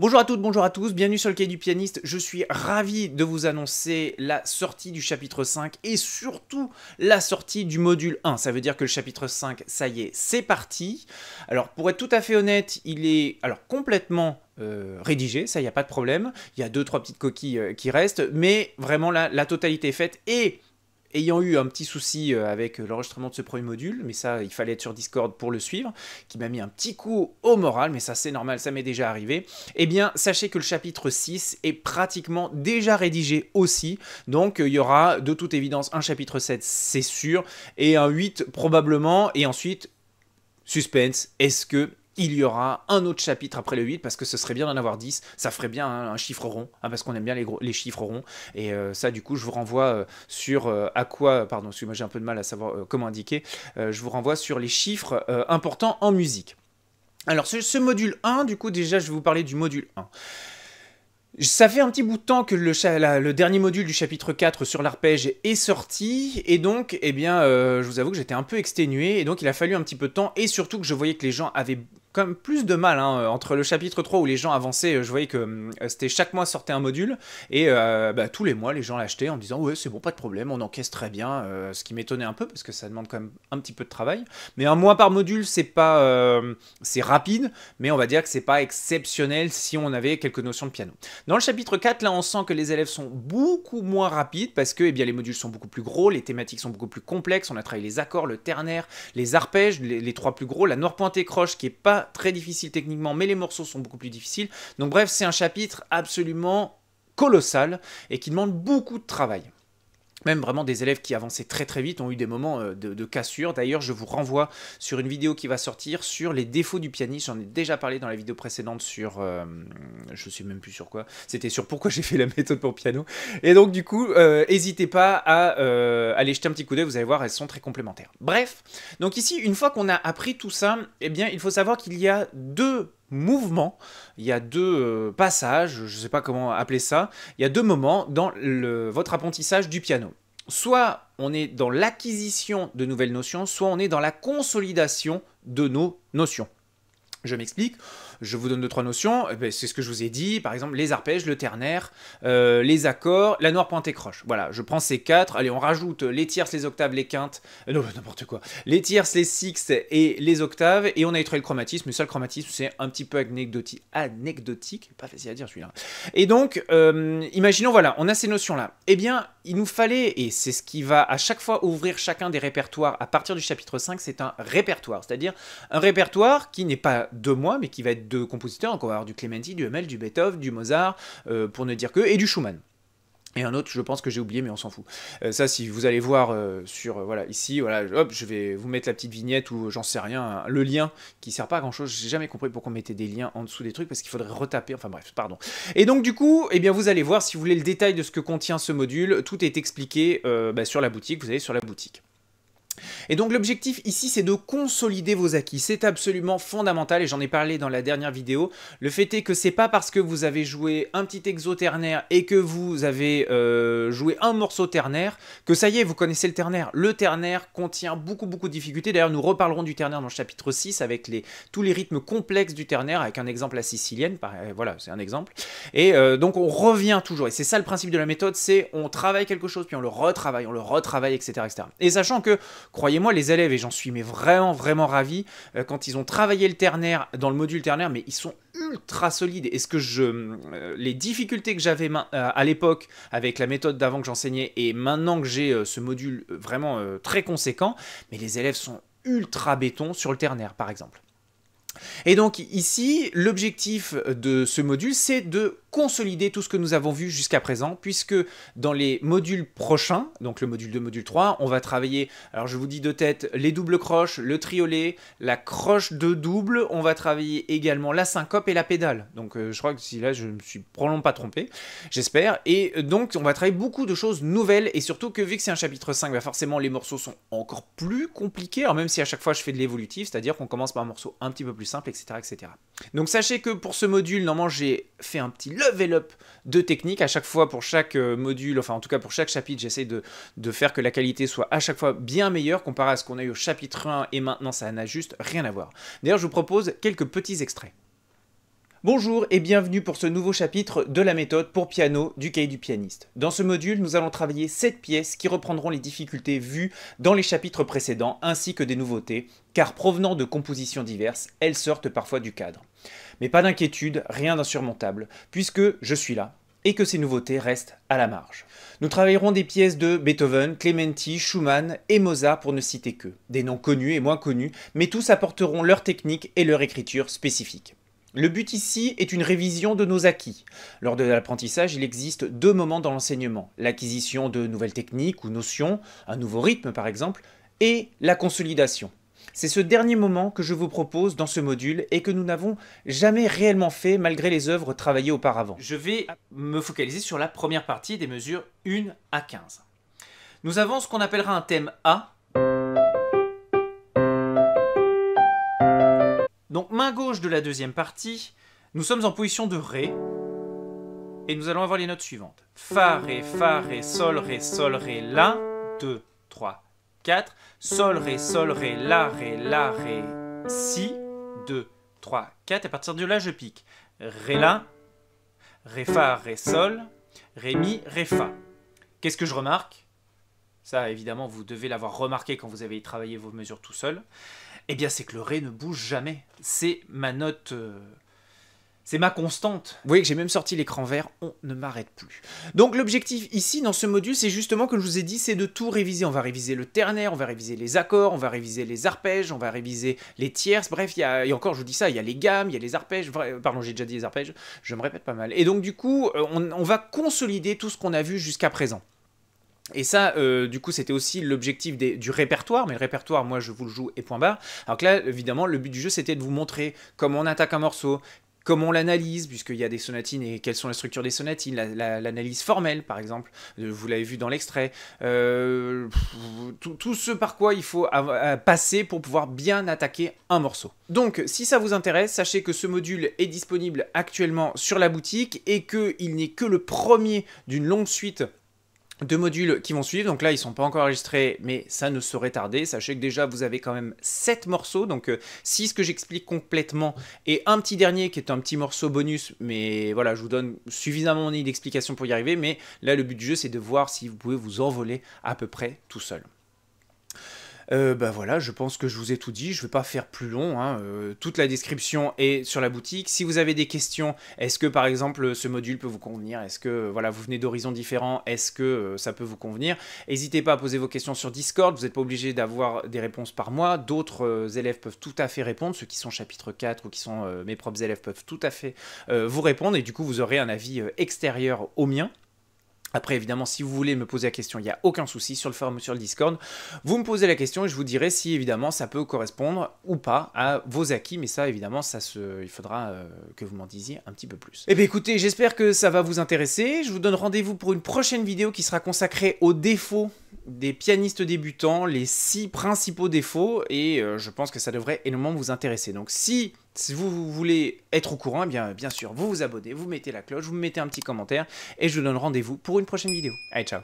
Bonjour à toutes, bonjour à tous, bienvenue sur le quai du pianiste. Je suis ravi de vous annoncer la sortie du chapitre 5 et surtout la sortie du module 1. Ça veut dire que le chapitre 5, ça y est, c'est parti. Alors pour être tout à fait honnête, il est alors complètement euh, rédigé, ça y a pas de problème. Il y a deux trois petites coquilles euh, qui restent, mais vraiment la, la totalité est faite et ayant eu un petit souci euh, avec euh, l'enregistrement de ce premier module, mais ça, il fallait être sur Discord pour le suivre, qui m'a mis un petit coup au moral, mais ça c'est normal, ça m'est déjà arrivé, eh bien, sachez que le chapitre 6 est pratiquement déjà rédigé aussi, donc euh, il y aura de toute évidence un chapitre 7, c'est sûr, et un 8 probablement, et ensuite, suspense, est-ce que il y aura un autre chapitre après le 8 parce que ce serait bien d'en avoir 10, ça ferait bien hein, un, chiffre rond, hein, parce qu'on aime bien les, les chiffres ronds. Et euh, ça, du coup, je vous renvoie euh, sur euh, à quoi, pardon, parce moi j'ai un peu de mal à savoir comment indiquer, je vous renvoie sur les chiffres importants en musique. Alors, ce, module 1, du coup, déjà, je vais vous parler du module 1. Ça fait un petit bout de temps que le, dernier module du chapitre 4 sur l'arpège est sorti, et donc, eh bien, je vous avoue que j'étais un peu exténué, et donc il a fallu un petit peu de temps, et surtout que je voyais que les gens avaient comme plus de mal hein, euh, entre le chapitre 3 où les gens avançaient, euh, je voyais que hum, c'était chaque mois sortait un module et euh, bah, tous les mois les gens l'achetaient en disant ouais c'est bon pas de problème on encaisse très bien, ce qui m'étonnait un peu parce que ça demande quand même un petit peu de travail. Mais un mois par module c'est pas c'est rapide mais on va dire que c'est pas exceptionnel si on avait quelques notions de piano. Dans le chapitre 4 là on sent que les élèves sont beaucoup moins rapides parce que eh bien les modules sont beaucoup plus gros, les thématiques sont beaucoup plus complexes, on a travaillé les accords, le ternaire, les arpèges, les, les trois plus gros, la noire pointée croche qui est pas très difficile techniquement, mais les morceaux sont beaucoup plus difficiles. Donc bref, c'est un chapitre absolument colossal et qui demande beaucoup de travail même vraiment des élèves qui avançaient très très vite ont eu des moments euh, de, cassure. D'ailleurs, je vous renvoie sur une vidéo qui va sortir sur les défauts du pianiste. J'en ai déjà parlé dans la vidéo précédente sur, je euh, je sais même plus sur quoi. C'était sur pourquoi j'ai fait la méthode pour piano. Et donc du coup, euh, n'hésitez pas à aller jeter un petit coup d'œil. Vous allez voir, elles sont très complémentaires. Bref, donc ici, une fois qu'on a appris tout ça, eh bien, il faut savoir qu'il y a deux mouvement, il y a deux euh, passages, je ne sais pas comment appeler ça, il y a deux moments dans le, votre apprentissage du piano. Soit on est dans l'acquisition de nouvelles notions, soit on est dans la consolidation de nos notions. Je m'explique. Je vous donne deux, trois notions. Eh ben, c'est ce que je vous ai dit. Par exemple, les arpèges, le ternaire, euh, les accords, la noire pointe et croche. Voilà, je prends ces quatre. Allez, on rajoute les tierces, les octaves, les quintes. Euh, non, n'importe quoi. Les tierces, les sixtes et les octaves. Et on a étudié le chromatisme. Mais ça, le chromatisme, c'est un petit peu anecdotique. Anecdotique, pas facile à dire celui-là. Et donc, euh, imaginons, voilà, on a ces notions-là. Eh bien, il nous fallait, et c'est ce qui va à chaque fois ouvrir chacun des répertoires à partir du chapitre 5, c'est un répertoire, c'est-à-dire un répertoire qui n'est pas de moi, mais qui va être de compositeurs, donc on va avoir du Clementi, du Hummel, du Beethoven, du Mozart, euh, pour ne dire que, et du Schumann. Et un autre, je pense que j'ai oublié, mais on s'en fout. Euh, ça, si vous allez voir euh, sur, euh, voilà, ici, voilà, hop, je vais vous mettre la petite vignette ou j'en sais rien, hein, le lien qui sert pas à grand chose. J'ai jamais compris pourquoi on mettait des liens en dessous des trucs parce qu'il faudrait retaper. Enfin bref, pardon. Et donc du coup, eh bien, vous allez voir si vous voulez le détail de ce que contient ce module. Tout est expliqué bah, sur la boutique. Vous allez sur la boutique. Et donc l'objectif ici, c'est de consolider vos acquis. C'est absolument fondamental et j'en ai parlé dans la dernière vidéo. Le fait est que c'est pas parce que vous avez joué un petit exo et que vous avez euh, joué un morceau ternaire que ça y est, vous connaissez le ternaire. Le ternaire contient beaucoup beaucoup de difficultés. D'ailleurs, nous reparlerons du ternaire dans le chapitre 6 avec les, tous les rythmes complexes du ternaire, avec un exemple à sicilienne. Euh, voilà, c'est un exemple. Et euh, donc on revient toujours. Et c'est ça le principe de la méthode, c'est on travaille quelque chose, puis on le retravaille, on le retravaille, etc. etc. Et sachant que, croyez et moi les élèves, et j'en suis vraiment, vraiment ravi, euh, quand ils ont travaillé le ternaire, dans le module ternaire, mais ils sont ultra solides. est ce que je... Euh, les difficultés que j'avais euh, à l'époque avec la méthode d'avant que j'enseignais, et maintenant que j'ai ce module vraiment très conséquent, mais les élèves sont ultra béton sur le ternaire, par exemple. Et donc ici, l'objectif de ce module, c'est de consolider tout ce que nous avons vu jusqu'à présent, puisque dans les modules prochains, donc le module 2, module 3, on va travailler, alors je vous dis de tête, les doubles croches, le triolet, la croche de double, on va travailler également la syncope et la pédale. Donc euh, je crois que si là, je me suis probablement pas trompé, j'espère. Et euh, donc on va travailler beaucoup de choses nouvelles, et surtout que vu que c'est un chapitre 5, bah, forcément les morceaux sont encore plus compliqués, même si à chaque fois je fais de l'évolutif, c'est-à-dire qu'on commence par un morceau un petit peu plus simple, etc. etc. Donc sachez que pour ce module, normalement j'ai fait un petit level up de technique. À chaque fois pour chaque euh, module, enfin en tout cas pour chaque chapitre, j'essaie de, de, faire que la qualité soit à chaque fois bien meilleure comparé à ce qu'on a eu au chapitre 1 et maintenant ça n'a juste rien à voir. D'ailleurs je vous propose quelques petits extraits. Bonjour et bienvenue pour ce nouveau chapitre de la méthode pour piano du cahier du pianiste. Dans ce module, nous allons travailler 7 pièces qui reprendront les difficultés vues dans les chapitres précédents ainsi que des nouveautés, car provenant de compositions diverses, elles sortent parfois du cadre. Mais pas d'inquiétude, rien d'insurmontable, puisque je suis là et que ces nouveautés restent à la marge. Nous travaillerons des pièces de Beethoven, Clementi, Schumann et Mozart pour ne citer que, des noms connus et moins connus, mais tous apporteront leur technique et leur écriture spécifique. Le but ici est une révision de nos acquis. Lors de l'apprentissage, il existe deux moments dans l'enseignement. L'acquisition de nouvelles techniques ou notions, un nouveau rythme par exemple, et la consolidation. C'est ce dernier moment que je vous propose dans ce module et que nous n'avons jamais réellement fait malgré les œuvres travaillées auparavant. Je vais me focaliser sur la première partie des mesures 1 à 15. Nous avons ce qu'on appellera un thème A Donc main gauche de la deuxième partie, nous sommes en position de Ré, et nous allons avoir les notes suivantes. Fa, Ré, Fa, Ré, Sol, Ré, Sol, Ré, La, 2, 3, 4, Sol, Ré, Sol, Ré, La, Ré, La, Ré, Si, 2, 3, 4, à partir de là je pique. Ré, La, Ré, Fa, Ré, Sol, Ré, Mi, Ré, Fa. Qu'est-ce que je remarque Ça évidemment vous devez l'avoir remarqué quand vous avez travaillé vos mesures tout seul eh bien c'est que le Ré ne bouge jamais. C'est ma note... Euh, c'est ma constante. Vous voyez que j'ai même sorti l'écran vert, on ne m'arrête plus. Donc l'objectif ici, dans ce module, c'est justement, comme je vous ai dit, c'est de tout réviser. On va réviser le ternaire, on va réviser les accords, on va réviser les arpèges, on va réviser les tierces, bref, il y a, encore, je vous dis ça, il y a les gammes, il y a les arpèges, euh, pardon, j'ai déjà dit les arpèges, je me répète pas mal. Et donc du coup, euh, on va consolider tout ce qu'on a vu jusqu'à présent. Et ça, euh, du coup, c'était aussi l'objectif du répertoire, mais le répertoire, moi, je vous le joue et point barre. Alors que là, évidemment, le but du jeu, c'était de vous montrer comment on attaque un morceau, comment on l'analyse, puisqu'il y a des sonatines et quelles sont les structures des sonatines, l'analyse formelle par exemple, euh, vous l'avez vu dans l'extrait, euh, tout, tout, ce par quoi il faut passer pour pouvoir bien attaquer un morceau. Donc si ça vous intéresse, sachez que ce module est disponible actuellement sur la boutique et qu'il n'est que le premier d'une longue suite deux modules qui vont suivre. Donc là, ils sont pas encore enregistrés, mais ça ne saurait tarder. Sachez que déjà, vous avez quand même 7 morceaux, donc 6 euh, que j'explique complètement, et un petit dernier qui est un petit morceau bonus, mais voilà, je vous donne suffisamment d'explications pour y arriver, mais là, le but du jeu, c'est de voir si vous pouvez vous envoler à peu près tout seul. Euh, bah voilà, je pense que je vous ai tout dit, je ne vais pas faire plus long, hein. euh, toute la description est sur la boutique. Si vous avez des questions, est-ce que par exemple ce module peut vous convenir Est-ce que euh, voilà, vous venez d'horizons différents, est-ce que euh, ça peut vous convenir N'hésitez pas à poser vos questions sur Discord, vous n'êtes pas obligé d'avoir des réponses par mois, d'autres élèves peuvent tout à fait répondre, ceux qui sont chapitre 4 ou qui sont mes propres élèves peuvent tout à fait vous répondre et du coup vous aurez un avis extérieur au mien. Après, évidemment, si vous voulez me poser la question, il n'y a aucun souci sur le forum sur le Discord. Vous me posez la question et je vous dirai si, évidemment, ça peut correspondre ou pas à vos acquis. Mais ça, évidemment, ça se... il faudra euh, que vous m'en disiez un petit peu plus. Eh bien, écoutez, j'espère que ça va vous intéresser. Je vous donne rendez-vous pour une prochaine vidéo qui sera consacrée aux défauts des pianistes débutants, les six principaux défauts. Et euh, je pense que ça devrait énormément vous intéresser. Donc, si si vous, voulez être au courant, eh bien, bien sûr, vous vous abonnez, vous mettez la cloche, vous mettez un petit commentaire, et je vous donne rendez-vous pour une prochaine vidéo. Allez, ciao